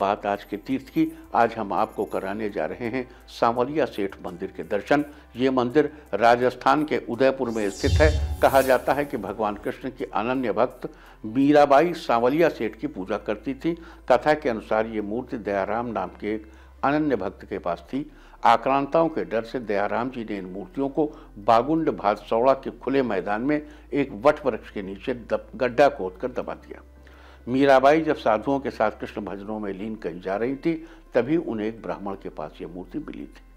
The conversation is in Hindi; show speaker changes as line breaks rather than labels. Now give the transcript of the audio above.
बात आज के तीर्थ की आज हम आपको कराने जा रहे हैं सांवलिया सेठ मंदिर के दर्शन ये मंदिर राजस्थान के उदयपुर में स्थित है कहा जाता है कि भगवान कृष्ण की अनन्य भक्त मीराबाई सांवलिया सेठ की पूजा करती थी कथा के अनुसार ये मूर्ति दयाराम नाम के एक अनन्य भक्त के पास थी आक्रांताओं के डर से दयाराम जी ने इन मूर्तियों को बागुंड भादसौड़ा के खुले मैदान में एक वट वृक्ष के नीचे गड्ढा खोद दबा दिया मीराबाई जब साधुओं के साथ कृष्ण भजनों में लीन कही जा रही थी तभी उन्हें एक ब्राह्मण के पास ये मूर्ति मिली थी